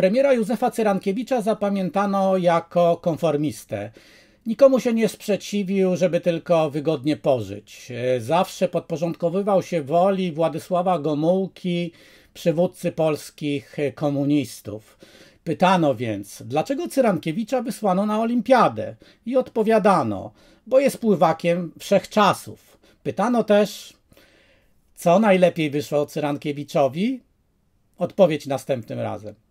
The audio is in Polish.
Premiera Józefa Cyrankiewicza zapamiętano jako konformistę. Nikomu się nie sprzeciwił, żeby tylko wygodnie pożyć. E, zawsze podporządkowywał się woli Władysława Gomułki, przywódcy polskich komunistów. Pytano więc, dlaczego Cyrankiewicza wysłano na olimpiadę? I odpowiadano, bo jest pływakiem wszechczasów. Pytano też, co najlepiej wyszło Cyrankiewiczowi? Odpowiedź następnym razem.